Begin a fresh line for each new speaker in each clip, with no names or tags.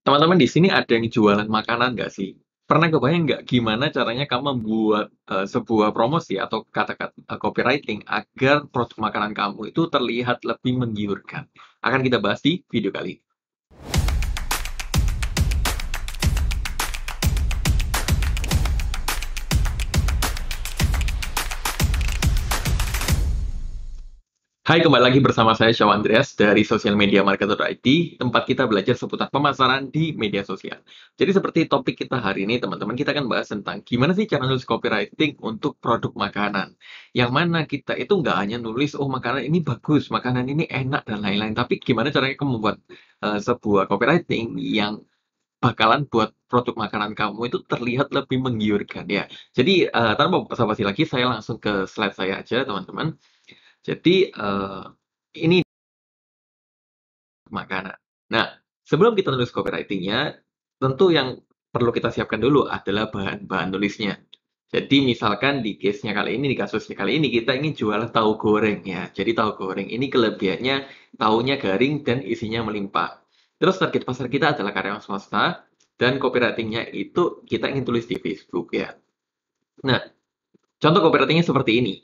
Teman-teman di sini ada yang jualan makanan nggak sih? Pernah kebayang nggak gimana caranya kamu membuat uh, sebuah promosi atau kata-kata uh, copywriting agar produk makanan kamu itu terlihat lebih menggiurkan? Akan kita bahas di video kali ini. Hai, kembali lagi bersama saya Syawa Andreas dari Social Media Marketer IT, tempat kita belajar seputar pemasaran di media sosial. Jadi seperti topik kita hari ini, teman-teman, kita akan bahas tentang gimana sih cara nulis copywriting untuk produk makanan. Yang mana kita itu nggak hanya nulis, oh makanan ini bagus, makanan ini enak, dan lain-lain. Tapi gimana caranya kamu membuat uh, sebuah copywriting yang bakalan buat produk makanan kamu itu terlihat lebih menggiurkan ya. Jadi uh, tanpa basa-basi lagi, saya langsung ke slide saya aja teman-teman. Jadi uh, ini makanan. Nah, sebelum kita tulis copywritingnya, tentu yang perlu kita siapkan dulu adalah bahan-bahan tulisnya. Jadi misalkan di case-nya kali ini, di kasusnya kali ini, kita ingin jual tahu goreng ya. Jadi tahu goreng ini kelebihannya tahunya garing dan isinya melimpah. Terus target pasar kita adalah karyawan swasta, dan copywritingnya itu kita ingin tulis di Facebook ya. Nah, contoh copywritingnya seperti ini.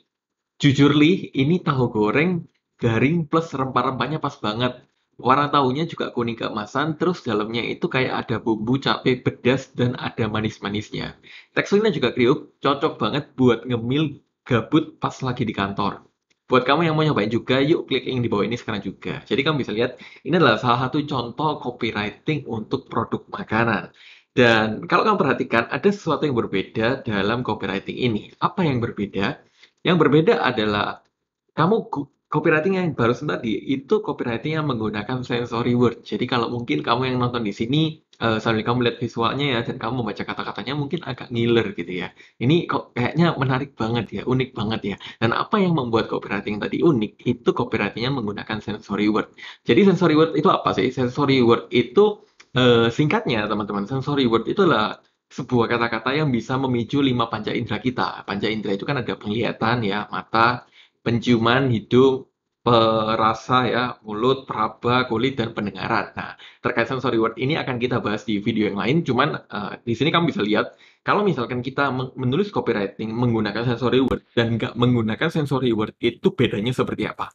Jujur Li, ini tahu goreng garing plus rempah-rempahnya pas banget. Warna tahunya juga kuning keemasan, terus dalamnya itu kayak ada bumbu cabai pedas dan ada manis-manisnya. Teksturnya juga kriuk, cocok banget buat ngemil gabut pas lagi di kantor. Buat kamu yang mau nyobain juga, yuk klik link di bawah ini sekarang juga. Jadi kamu bisa lihat, ini adalah salah satu contoh copywriting untuk produk makanan. Dan kalau kamu perhatikan, ada sesuatu yang berbeda dalam copywriting ini. Apa yang berbeda? Yang berbeda adalah kamu copywriting yang baru tadi itu copywriting yang menggunakan sensory word. Jadi kalau mungkin kamu yang nonton di sini uh, sambil kamu lihat visualnya ya dan kamu membaca kata-katanya mungkin agak ngiler gitu ya. Ini kok kayaknya menarik banget ya, unik banget ya. Dan apa yang membuat copywriting tadi unik itu copywritingnya menggunakan sensory word. Jadi sensory word itu apa sih? Sensory word itu uh, singkatnya teman-teman, sensory word itulah sebuah kata-kata yang bisa memicu lima panca indera kita. Panca indera itu kan ada penglihatan ya, mata, penciuman, hidung, perasa ya, mulut, peraba, kulit, dan pendengaran. Nah, terkait sensory word ini akan kita bahas di video yang lain, cuman uh, di sini kamu bisa lihat, kalau misalkan kita menulis copywriting menggunakan sensory word dan nggak menggunakan sensory word, itu bedanya seperti apa?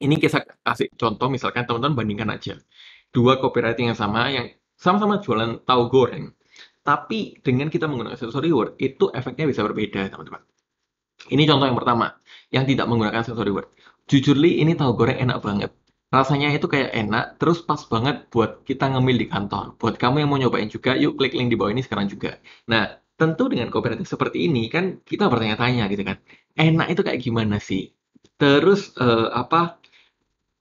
Ini kisah kasih contoh, misalkan teman-teman bandingkan aja. Dua copywriting yang sama, yang sama-sama jualan tahu goreng, tapi dengan kita menggunakan sensory word, itu efeknya bisa berbeda, teman-teman. Ini contoh yang pertama, yang tidak menggunakan sensory word. Jujur li, ini tahu goreng enak banget. Rasanya itu kayak enak, terus pas banget buat kita ngemil di kantor. Buat kamu yang mau nyobain juga, yuk klik link di bawah ini sekarang juga. Nah, tentu dengan kooperatif seperti ini kan kita bertanya-tanya gitu kan. Enak itu kayak gimana sih? Terus uh, apa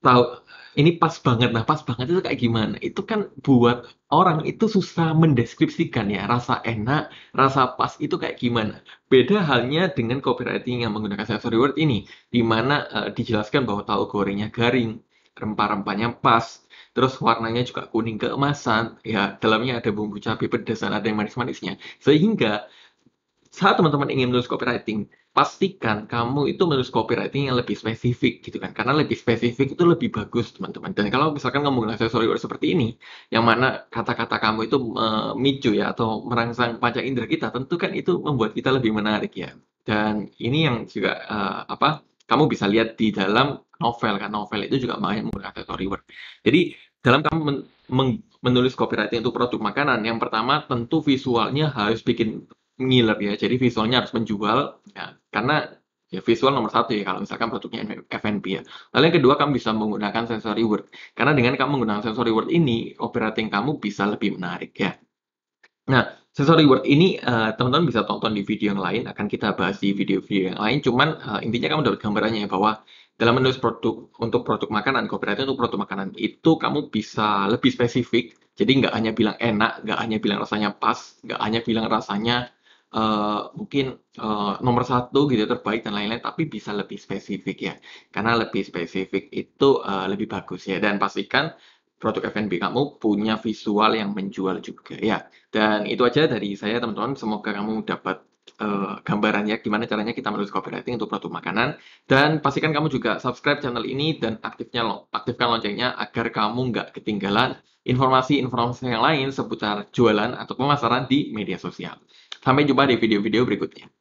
tahu ini pas banget nah pas banget itu kayak gimana itu kan buat orang itu susah mendeskripsikan ya rasa enak rasa pas itu kayak gimana beda halnya dengan copywriting yang menggunakan sensory word ini di mana uh, dijelaskan bahwa tahu gorengnya garing rempah-rempahnya pas terus warnanya juga kuning keemasan ya dalamnya ada bumbu cabai pedas dan ada yang manis-manisnya sehingga saat teman-teman ingin menulis copywriting, pastikan kamu itu menulis copywriting yang lebih spesifik gitu kan. Karena lebih spesifik itu lebih bagus teman-teman. Dan kalau misalkan kamu menggunakan word seperti ini, yang mana kata-kata kamu itu eh, memicu ya atau merangsang panca indera kita, tentu kan itu membuat kita lebih menarik ya. Dan ini yang juga uh, apa kamu bisa lihat di dalam novel kan novel itu juga banyak menggunakan aksesoris word. Jadi dalam kamu men men menulis copywriting untuk produk makanan, yang pertama tentu visualnya harus bikin ngiler ya jadi visualnya harus menjual ya karena ya visual nomor satu ya kalau misalkan produknya FNP ya lalu yang kedua kamu bisa menggunakan sensory word karena dengan kamu menggunakan sensory word ini operating kamu bisa lebih menarik ya nah sensory word ini eh, teman-teman uh, bisa tonton di video yang lain akan kita bahas di video-video yang lain cuman uh, intinya kamu dapat gambarannya ya bahwa dalam menulis produk untuk produk makanan kooperatif untuk produk makanan itu kamu bisa lebih spesifik jadi nggak hanya bilang enak nggak hanya bilang rasanya pas nggak hanya bilang rasanya uh, mungkin uh, nomor satu gitu terbaik dan lain-lain tapi bisa lebih spesifik ya karena lebih spesifik itu uh, lebih bagus ya dan pastikan produk F&B kamu punya visual yang menjual juga ya dan itu aja dari saya teman-teman semoga kamu dapat uh, gambarannya gimana caranya kita menulis copywriting untuk produk makanan dan pastikan kamu juga subscribe channel ini dan aktifnya aktifkan loncengnya agar kamu nggak ketinggalan informasi-informasi yang lain seputar jualan atau pemasaran di media sosial. Sampai jumpa di video-video berikutnya.